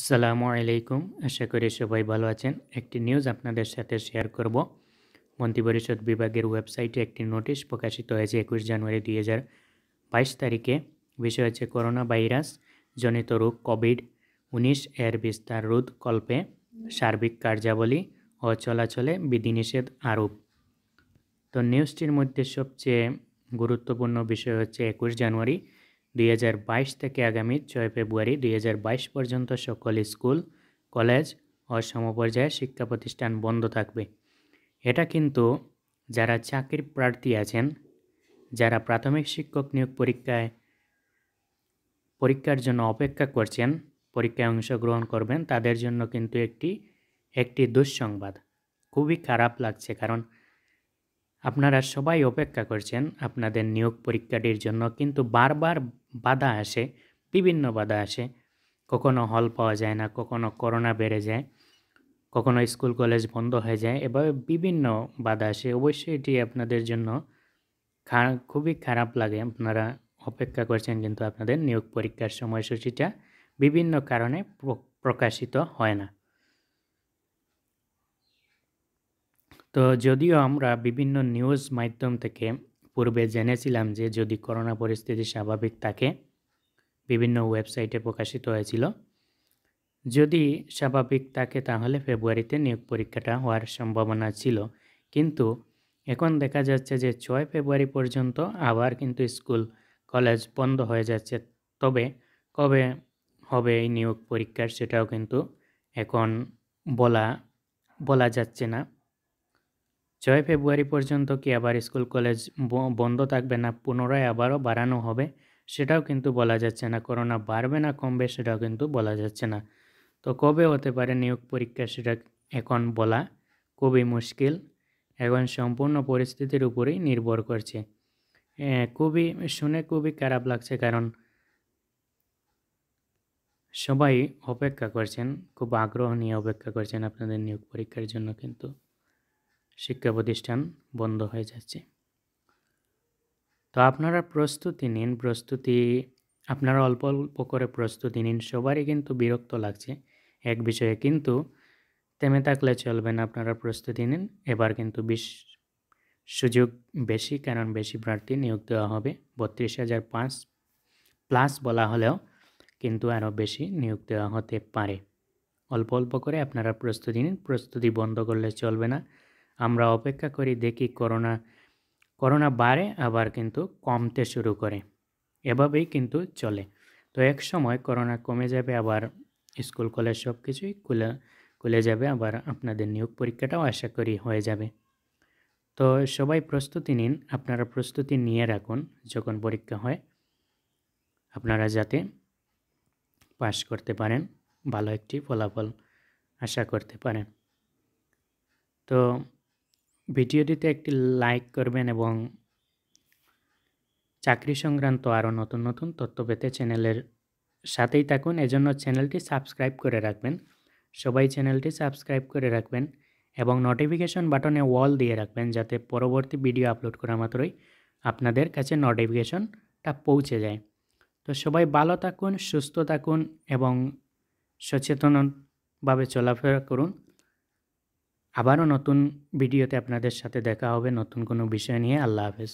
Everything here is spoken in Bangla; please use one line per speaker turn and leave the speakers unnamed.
আসসালামু আলাইকুম আশা করি সবাই ভালো আছেন একটি নিউজ আপনাদের সাথে শেয়ার করব মন্ত্রিপরিষদ বিভাগের ওয়েবসাইটে একটি নোটিশ প্রকাশিত হয়েছে একুশ জানুয়ারি দুই হাজার বাইশ তারিখে বিষয় হচ্ছে করোনা ভাইরাস জনিত রোগ কোভিড উনিশ এর বিস্তার রোধ কল্পে সার্বিক কার্যাবলী ও চলাচলে বিধিনিষেধ আরোপ তো নিউজটির মধ্যে সবচেয়ে গুরুত্বপূর্ণ বিষয় হচ্ছে একুশ জানুয়ারি দুই থেকে আগামী ছয় ফেব্রুয়ারি দুই পর্যন্ত সকল স্কুল কলেজ ও সমপর্যায়ে শিক্ষা প্রতিষ্ঠান বন্ধ থাকবে এটা কিন্তু যারা চাকরির প্রার্থী আছেন যারা প্রাথমিক শিক্ষক নিয়োগ পরীক্ষায় পরীক্ষার জন্য অপেক্ষা করছেন পরীক্ষায় অংশগ্রহণ করবেন তাদের জন্য কিন্তু একটি একটি দুঃসংবাদ খুবই খারাপ লাগছে কারণ আপনারা সবাই অপেক্ষা করছেন আপনাদের নিয়োগ পরীক্ষাটির জন্য কিন্তু বারবার বাধা আসে বিভিন্ন বাধা আসে কখনো হল পাওয়া যায় না কখনো করোনা বেড়ে যায় কখনো স্কুল কলেজ বন্ধ হয়ে যায় এভাবে বিভিন্ন বাধা আসে অবশ্যই এটি আপনাদের জন্য খুবই খারাপ লাগে আপনারা অপেক্ষা করছেন কিন্তু আপনাদের নিয়োগ পরীক্ষার সময়সূচিটা বিভিন্ন কারণে প্রকাশিত হয় না তো যদিও আমরা বিভিন্ন নিউজ মাধ্যম থেকে পূর্বে জেনেছিলাম যে যদি করোনা পরিস্থিতি স্বাভাবিক থাকে বিভিন্ন ওয়েবসাইটে প্রকাশিত হয়েছিল যদি স্বাভাবিক থাকে তাহলে ফেব্রুয়ারিতে নিয়োগ পরীক্ষাটা হওয়ার সম্ভাবনা ছিল কিন্তু এখন দেখা যাচ্ছে যে ছয় ফেব্রুয়ারি পর্যন্ত আবার কিন্তু স্কুল কলেজ বন্ধ হয়ে যাচ্ছে তবে কবে হবে এই নিয়োগ পরীক্ষার সেটাও কিন্তু এখন বলা বলা যাচ্ছে না ছয় ফেব্রুয়ারি পর্যন্ত কি আবার স্কুল কলেজ বন্ধ থাকবে না পুনরায় আবারও বাড়ানো হবে সেটাও কিন্তু বলা যাচ্ছে না করোনা বাড়বে না কমবে সেটাও কিন্তু বলা যাচ্ছে না তো কবে হতে পারে নিয়োগ পরীক্ষা সেটা এখন বলা খুবই মুশকিল এখন সম্পূর্ণ পরিস্থিতির উপরেই নির্ভর করছে খুবই শুনে খুবই খারাপ লাগছে কারণ সবাই অপেক্ষা করছেন খুব আগ্রহ নিয়ে অপেক্ষা করছেন আপনাদের নিয়োগ পরীক্ষার জন্য কিন্তু শিক্ষা প্রতিষ্ঠান বন্ধ হয়ে যাচ্ছে তো আপনারা প্রস্তুতি নিন প্রস্তুতি আপনারা অল্প অল্প করে প্রস্তুতি নিন সবারই কিন্তু বিরক্ত লাগছে এক বিষয়ে কিন্তু থেমে থাকলে চলবে না আপনারা প্রস্তুতি নিন এবার কিন্তু বিশ সুযোগ বেশি কারণ বেশি প্রার্থী নিয়োগ দেওয়া হবে বত্রিশ হাজার পাঁচ প্লাস বলা হলেও কিন্তু আরও বেশি নিয়োগ দেওয়া হতে পারে অল্প অল্প করে আপনারা প্রস্তুতি নিন প্রস্তুতি বন্ধ করলে চলবে না আমরা অপেক্ষা করি দেখি করোনা করোনা বাড়ে আবার কিন্তু কমতে শুরু করে এভাবেই কিন্তু চলে তো এক সময় করোনা কমে যাবে আবার স্কুল কলেজ সব কিছুই খুলে খুলে যাবে আবার আপনাদের নিয়োগ পরীক্ষাটাও আশা করি হয়ে যাবে তো সবাই প্রস্তুতি নিন আপনারা প্রস্তুতি নিয়ে রাখুন যখন পরীক্ষা হয় আপনারা যাতে পাশ করতে পারেন ভালো একটি ফলাফল আশা করতে পারেন তো ভিডিওটিতে একটি লাইক করবেন এবং চাকরি সংক্রান্ত আরও নতুন নতুন তথ্য পেতে চ্যানেলের সাথেই থাকুন এজন্য চ্যানেলটি সাবস্ক্রাইব করে রাখবেন সবাই চ্যানেলটি সাবস্ক্রাইব করে রাখবেন এবং নোটিফিকেশন বাটনে ওয়াল দিয়ে রাখবেন যাতে পরবর্তী ভিডিও আপলোড করা মাত্রই আপনাদের কাছে নোটিফিকেশনটা পৌঁছে যায় তো সবাই ভালো থাকুন সুস্থ থাকুন এবং সচেতনভাবে চলাফেরা করুন আবারও নতুন ভিডিওতে আপনাদের সাথে দেখা হবে নতুন কোনো বিষয় নিয়ে আল্লাহ হাফেজ